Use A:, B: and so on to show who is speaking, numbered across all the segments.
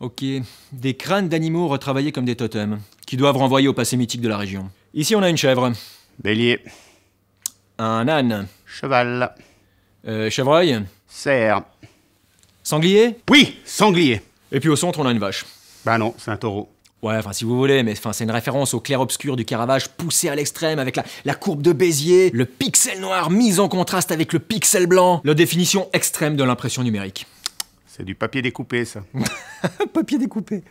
A: Ok, des crânes d'animaux retravaillés comme des totems, qui doivent renvoyer au passé mythique de la région. Ici, on a une chèvre. Bélier. Un âne. Cheval. Euh, chevreuil. Cerf. Sanglier Oui, sanglier. Et puis au centre, on a une vache. Bah non, c'est un taureau. Ouais, enfin si vous voulez, mais c'est une référence au clair-obscur du Caravage poussé à l'extrême avec la, la, courbe de Bézier, le pixel noir mis en contraste avec le pixel blanc, la définition extrême de l'impression numérique. C'est du papier découpé, ça. papier
B: découpé.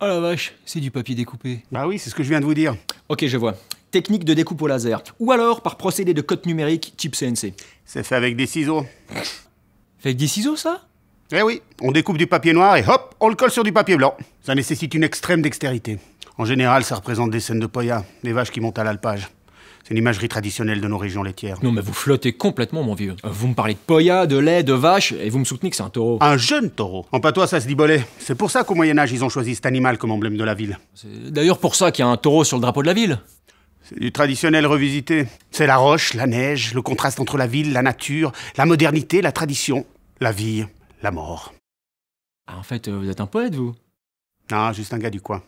B: Oh la vache, c'est du papier découpé. Bah oui, c'est ce que je viens de vous dire. Ok, je
A: vois. Technique de découpe au laser. Ou alors par procédé de code numérique type CNC. C'est fait avec des
B: ciseaux. Fait avec des ciseaux, ça Eh oui, on découpe du papier noir et hop, on le colle sur du papier blanc. Ça nécessite une extrême dextérité. En général, ça représente des scènes de Poya, des vaches qui montent à l'alpage. C'est une imagerie traditionnelle de nos régions laitières. Non, mais vous flottez complètement, mon vieux. Vous me parlez de poya, de lait, de vache, et vous me soutenez que c'est un taureau. Un jeune taureau. En patois, ça se dit bolet. C'est pour ça qu'au Moyen-Âge, ils ont choisi cet animal comme emblème de la ville. C'est d'ailleurs pour ça qu'il y a un taureau sur le drapeau de la ville. C'est du traditionnel revisité. C'est la roche, la neige, le contraste entre la ville, la nature, la modernité, la tradition, la vie, la mort. Ah, en fait, euh, vous êtes un poète, vous Non, ah, juste un gars du coin.